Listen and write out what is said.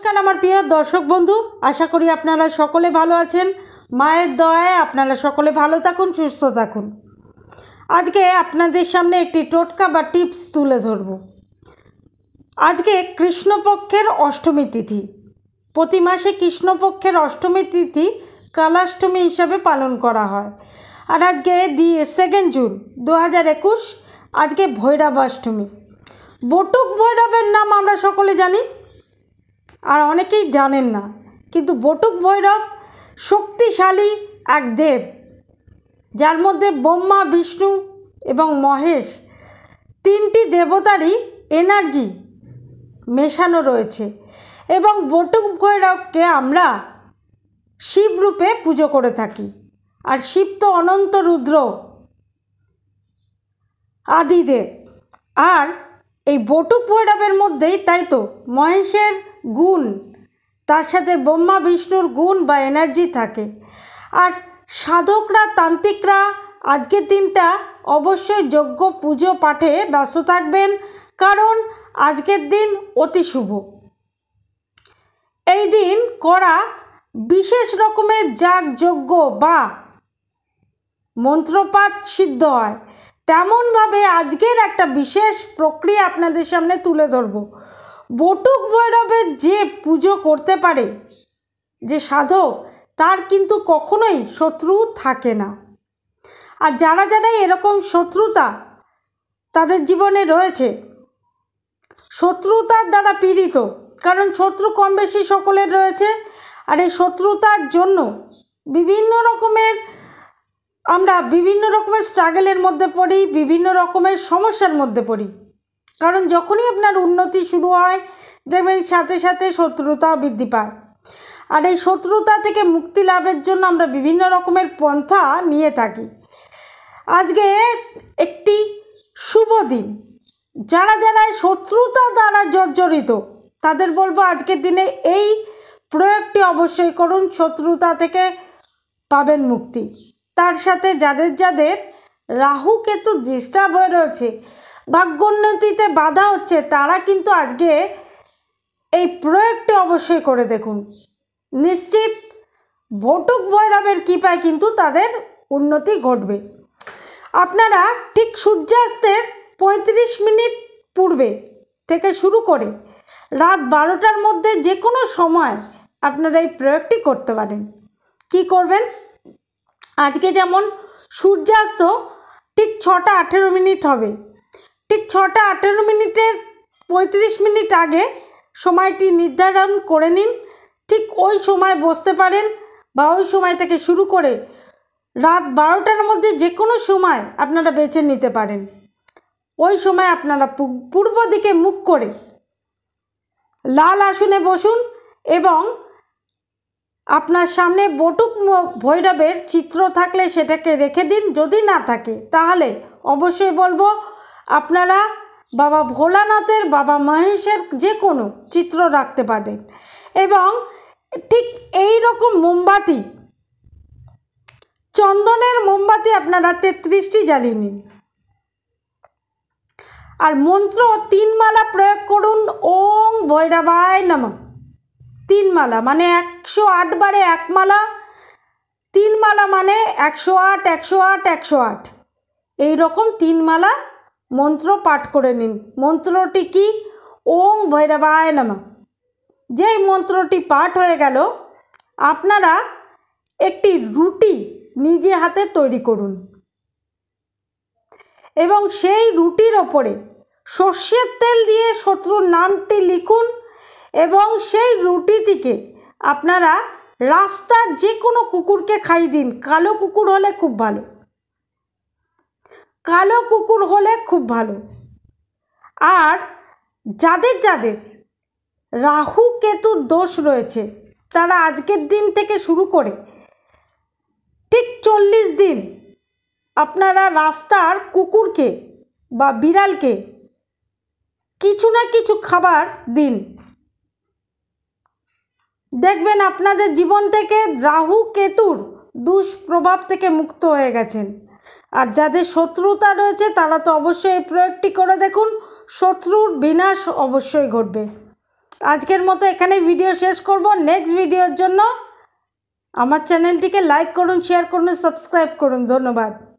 নমস্কার আমার প্রিয় দর্শক বন্ধু আশা করি আপনারা সকলে ভালো আছেন মায়ের দয়ায় আপনারা সকলে ভালো থাকুন সুস্থ থাকুন আজকে আপনাদের সামনে একটি টোটকা বা টিপস তুলে ধরব আজকে কৃষ্ণপক্ষের অষ্টমী তিথি প্রতি মাসে কৃষ্ণপক্ষের অষ্টমী তিথি কালাষ্টমী হিসাবে পালন করা হয় আর আজকে দি সেকেন্ড জুন দু হাজার একুশ আজকে অষ্টমী বটুক ভৈরবের নাম আমরা সকলে জানি আর অনেকেই জানেন না কিন্তু বটুক ভৈরব শক্তিশালী এক দেব যার মধ্যে ব্রহ্মা বিষ্ণু এবং মহেশ তিনটি দেবতারই এনার্জি মেশানো রয়েছে এবং বটুক ভৈরবকে আমরা শিবরূপে পুজো করে থাকি আর শিব তো অনন্ত রুদ্র আদিদেব আর এই বটুক ভৈরবের মধ্যেই তাই তো মহেশের গুণ তার সাথে ব্রহ্মা বিষ্ণুর গুণ বা এনার্জি থাকে আর সাধকরা তান্ত্রিকরা আজকের দিনটা অবশ্যই যোগ্য পুজো পাঠে ব্যস্ত থাকবেন কারণ আজকের দিন অতি শুভ এই দিন করা বিশেষ রকমের যাগযজ্ঞ বা মন্ত্রপাত সিদ্ধ হয় তেমনভাবে আজকের একটা বিশেষ প্রক্রিয়া আপনাদের সামনে তুলে ধরবো বটুক ভৈরবের যে পুজো করতে পারে যে সাধক তার কিন্তু কখনোই শত্রু থাকে না আর যারা যারা এরকম শত্রুতা তাদের জীবনে রয়েছে শত্রুতার দ্বারা পীড়িত কারণ শত্রু কম বেশি সকলের রয়েছে আর এই শত্রুতার জন্য বিভিন্ন রকমের আমরা বিভিন্ন রকমের স্ট্রাগলের মধ্যে পড়ি বিভিন্ন রকমের সমস্যার মধ্যে পড়ি কারণ যখনই আপনার উন্নতি শুরু হয় দেখবেন সাথে সাথে শত্রুতাও বৃদ্ধি পায় আর এই শত্রুতা থেকে মুক্তি লাভের জন্য আমরা বিভিন্ন রকমের পন্থা নিয়ে থাকি আজকে একটি শুভ দিন যারা যারা শত্রুতা দ্বারা জর্জরিত তাদের বলবো আজকের দিনে এই প্রয়োগটি অবশ্যই করুন শত্রুতা থেকে পাবেন মুক্তি তার সাথে যাদের যাদের রাহু কেতু ডিস্টার্ব হয়ে রয়েছে ভাগ্যোন্নতিতে বাধা হচ্ছে তারা কিন্তু আজকে এই প্রয়োগটি অবশ্যই করে দেখুন নিশ্চিত ভটুক ভৈরবের কৃপায় কিন্তু তাদের উন্নতি ঘটবে আপনারা ঠিক সূর্যাস্তের ৩৫ মিনিট পূর্বে থেকে শুরু করে রাত বারোটার মধ্যে যে কোনো সময় আপনারা এই প্রয়োগটি করতে পারেন কি করবেন আজকে যেমন সূর্যাস্ত ঠিক ছটা আঠেরো মিনিট হবে ঠিক ছটা আঠেরো মিনিটের পঁয়ত্রিশ মিনিট আগে সময়টি নির্ধারণ করে নিন ঠিক ওই সময় বসতে পারেন বা ওই সময় থেকে শুরু করে রাত বারোটার মধ্যে যে কোনো সময় আপনারা বেছে নিতে পারেন ওই সময় আপনারা পূর্ব দিকে মুখ করে লাল আসনে বসুন এবং আপনার সামনে বটুক ভৈরবের চিত্র থাকলে সেটাকে রেখে দিন যদি না থাকে তাহলে অবশ্যই বলবো আপনারা বাবা ভোলানাথের বাবা মহেশের যে কোনো চিত্র রাখতে পারেন এবং ঠিক এই রকম মোমবাতি চন্দনের মোমবাতি আপনারা তেত্রিশটি জ্বালিয়ে নিন আর মন্ত্র তিন মালা প্রয়োগ করুন ওং ভৈরবায় নাম তিন মালা মানে একশো আট বারে এক মালা তিন মালা মানে একশো আট একশো আট একশো আট এই রকম তিন মালা মন্ত্র পাঠ করে নিন মন্ত্রটি কি ওং ভৈরবায় নামা যেই মন্ত্রটি পাঠ হয়ে গেল আপনারা একটি রুটি নিজে হাতে তৈরি করুন এবং সেই রুটির ওপরে সর্ষের তেল দিয়ে শত্রুর নামটি লিখুন এবং সেই রুটিটিকে আপনারা রাস্তার যে কোনো কুকুরকে খাই দিন কালো কুকুর হলে খুব ভালো কালো কুকুর হলে খুব ভালো আর যাদের যাদের রাহু কেতুর দোষ রয়েছে তারা আজকের দিন থেকে শুরু করে ঠিক চল্লিশ দিন আপনারা রাস্তার কুকুরকে বা বিড়ালকে কিছু না কিছু খাবার দিন দেখবেন আপনাদের জীবন থেকে রাহু কেতুর দুষ্প্রভাব থেকে মুক্ত হয়ে গেছেন আর যাদের শত্রুতা রয়েছে তারা তো অবশ্যই এই প্রয়োগটি করে দেখুন শত্রুর বিনাশ অবশ্যই ঘটবে আজকের মতো এখানে ভিডিও শেষ করব নেক্সট ভিডিওর জন্য আমার চ্যানেলটিকে লাইক করুন শেয়ার করুন সাবস্ক্রাইব করুন ধন্যবাদ